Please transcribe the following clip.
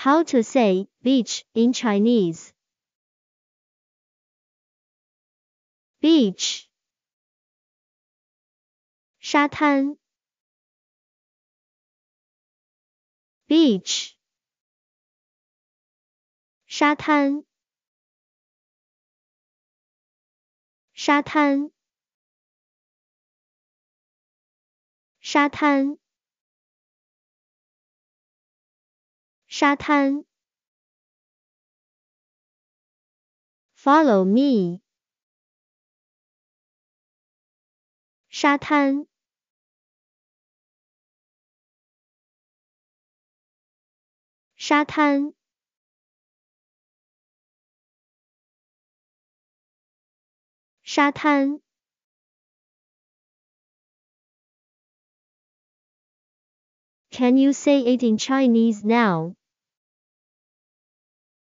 How to say beach in Chinese. Beach. 沙滩 beach 沙滩沙滩沙滩沙滩。Follow me，沙滩。沙滩。沙滩。Can you say it in Chinese now?